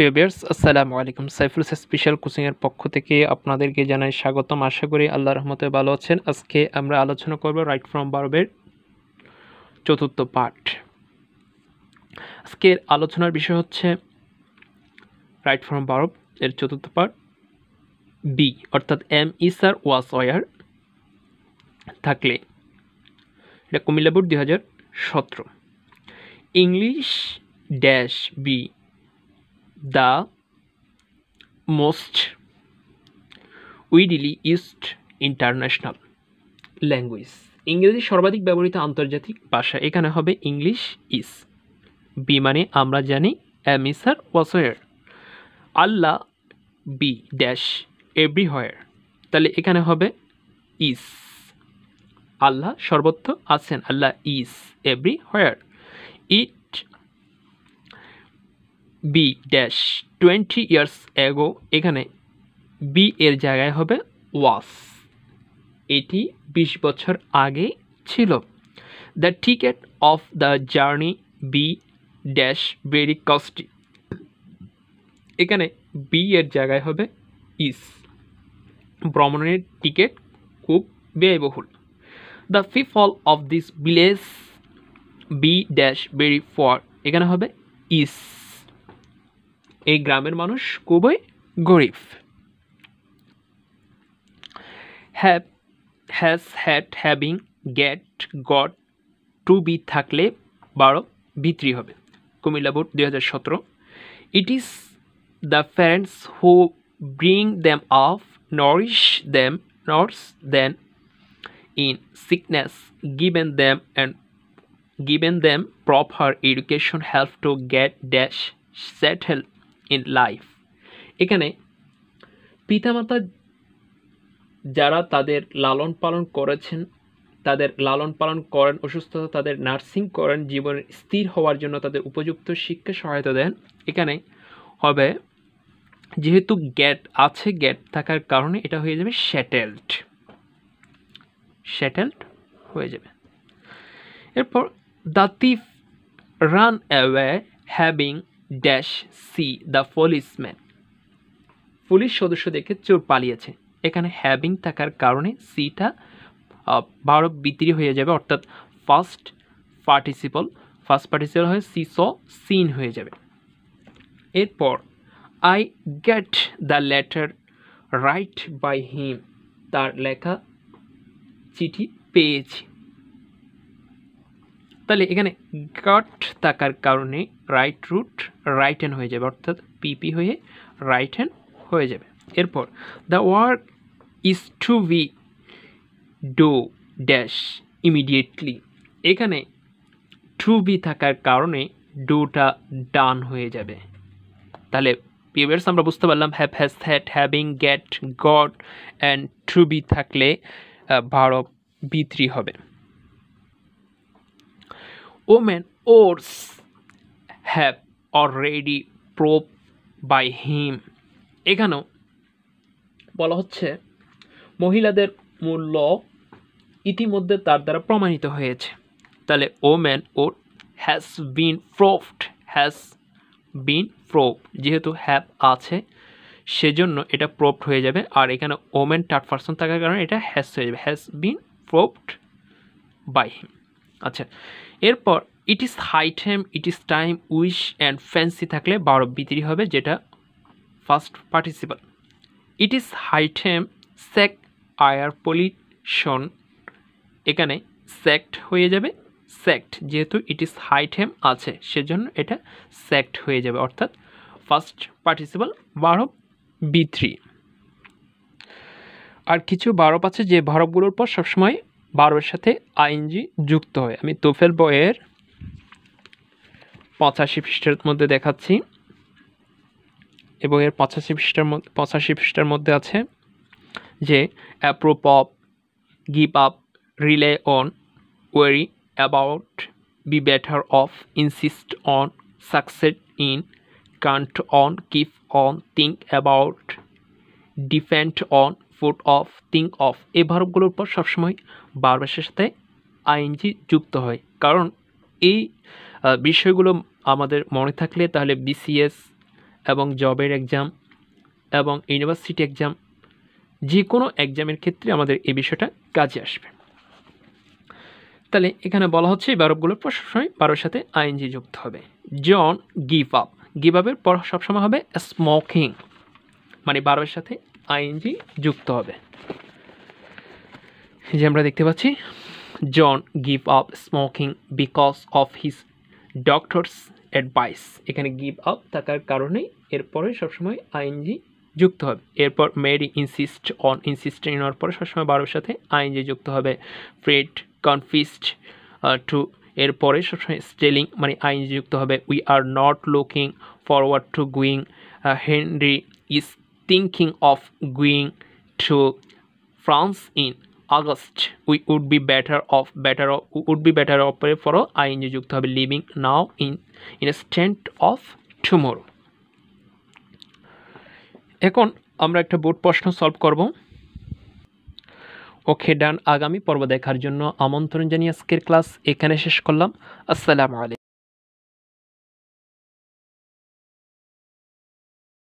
প্রিয় বিয়ার্স আসসালামু আলাইকুম সাইফুল স্পেশাল কোচিংয়ের পক্ষ থেকে আপনাদেরকে জানাই স্বাগতম আশা করি আল্লাহ রহমতে ভালো আছেন আজকে আমরা আলোচনা করব রাইট ফ্রম বার্বের চতুর্থ পার্ট আজকের আলোচনার বিষয় হচ্ছে রাইট ফ্রম বারব এর চতুর্থ পার্ট বি অর্থাৎ M is are was were থাকলে এটা কুমিল্লা বোর্ড সতেরো English dash B the most widely used international language ইংরেজি সর্বাধিক ব্যবহৃত আন্তর্জাতিক ভাষা এখানে হবে ইংলিশ ইস বিমানে আমরা জানি অ্যামিসার ওয়াসোয়ার আল্লাহ বি ড্যাশ এভরি এভরিহয়ার তাহলে এখানে হবে ইস আল্লাহ সর্বত্র আছেন আল্লাহ is every everywhere it B dash twenty years ago এখানে বি এর জায়গায় হবে ওয়াস এটি বিশ বছর আগে ছিল the ticket of the journey B dash very costly এখানে বি এর জায়গায় হবে ইস ভ্রমণের টিকিট খুব ব্যয়বহুল the people of this village be dash very poor এখানে হবে ইস এই গ্রামের মানুষ খুবই গরিব have has had having get got to be থাকলে বারো ভিত্রি হবে কুমিল্লা বোর্ড দুই হাজার সতেরো it is the parents who bring them up nourish them nurse them in sickness given them and given them proper education help to get dash settle in life এখানে পিতামাতা যারা তাদের লালন পালন করেছেন তাদের লালন পালন করেন অসুস্থতা তাদের নার্সিং করেন জীবনের স্থির হওয়ার জন্য তাদের উপযুক্ত শিক্ষা সহায়তা দেন এখানে হবে যেহেতু গ্যাট আছে গ্যাট থাকার কারণে এটা হয়ে যাবে স্যাটেল্ট স্যাটেল্ট হয়ে যাবে এরপর the thief ran away having dash C the policeman police সদস্য দেখে চোর পালিয়েছে এখানে হ্যাভিং থাকার কারণে সিটা ভারত বিক্রি হয়ে যাবে অর্থাৎ ফার্স্ট পার্টিসিপল ফার্স্ট পার্টিসিপল হয়ে সি স সিন হয়ে যাবে এরপর I get the letter write by him তার লেখা চিঠি পেয়েছি তাহলে এখানে গট থাকার কারণে রাইট রুট রাইট হ্যান্ড হয়ে যাবে অর্থাৎ পিপি হয়ে রাইট হ্যান্ড হয়ে যাবে এরপর the work is to be do dash immediately এখানে টু বি থাকার কারণে ডোটা ডান হয়ে যাবে তাহলে পিভিয়ার্স আমরা বুঝতে পারলাম have has had having get got and to be থাকলে ভারব বি থ্রি হবে women oars have already probed by him এখানেও বলা হচ্ছে মহিলাদের মূল্য ইতিমধ্যে তার দ্বারা প্রমাণিত হয়েছে তাহলে woman or has been proved has been prove যেহেতু হ্যাপ আছে সেজন্য এটা প্রোভড হয়ে যাবে আর এখানে ওমেন টার্ট পার্সন থাকার কারণে এটা হ্যাস হয়ে যাবে has been proved by him আচ্ছা এরপর it is high time it is time wish and fancy থাকলে বারো বিদ্রি হবে যেটা first participle it is high time sack air pollution এখানে স্যাক্ট হয়ে যাবে স্যাক্ট যেহেতু ইট ইজ হাই টাইম আছে সেজন্য এটা স্যাক্ট হয়ে যাবে অর্থাৎ ফার্স্ট পার্টিসিপাল বারো বি থ্রি আর কিছু বারব আছে যে বারবগুলোর পর সবসময় বারোর সাথে আইনজি যুক্ত হয় আমি তোফেল বইয়ের পঁচাশি পৃষ্ঠার মধ্যে দেখাচ্ছি এবং এর পঁচাশি পৃষ্ঠার মধ্যে পঁচাশি পৃষ্ঠার মধ্যে আছে যে approve of give up rely on worry about be better off insist on succeed in count on keep on think about depend on foot of think of এই ভার্বগুলোর পর সবসময় বারবাসের সাথে আইএনজি যুক্ত হয় কারণ এই বিষয়গুলো আমাদের মনে থাকলে তাহলে বিসিএস এবং জবের এক্সাম এবং ইউনিভার্সিটি এক্সাম যে কোনো এক্সামের ক্ষেত্রে আমাদের এই বিষয়টা কাজে আসবে তাহলে এখানে বলা হচ্ছে এই বারবগুলোর পর সবসময় বারোর সাথে আইএনজি যুক্ত হবে জন গিভ আপ গিভ আপের পর সবসময় হবে স্মোকিং মানে বারোর সাথে আইএনজি যুক্ত হবে যে আমরা দেখতে পাচ্ছি John give up smoking because of his doctor's advice এখানে গিভ আপ থাকার কারণেই এরপরে সবসময় আইএনজি যুক্ত হবে এরপর মেরি ইনসিস্ট অন ইনসিস্ট নেওয়ার পরে সবসময় বারোর সাথে আইএনজি যুক্ত হবে ফ্রেড কনফিস্ট টু এরপরে সবসময় স্টেলিং মানে আইএনজি যুক্ত হবে we are not looking forward to going Henry is thinking of going to France in August. We would be better off better off, would be better off for ing Jukta be living now in in a instead of tomorrow. এখন আমরা একটা board প্রশ্ন solve করব ওকে ডান আগামী পর্ব দেখার জন্য আমন্ত্রণ জানিয়ে আজকের ক্লাস এখানে শেষ করলাম আসসালামু আলাইকুম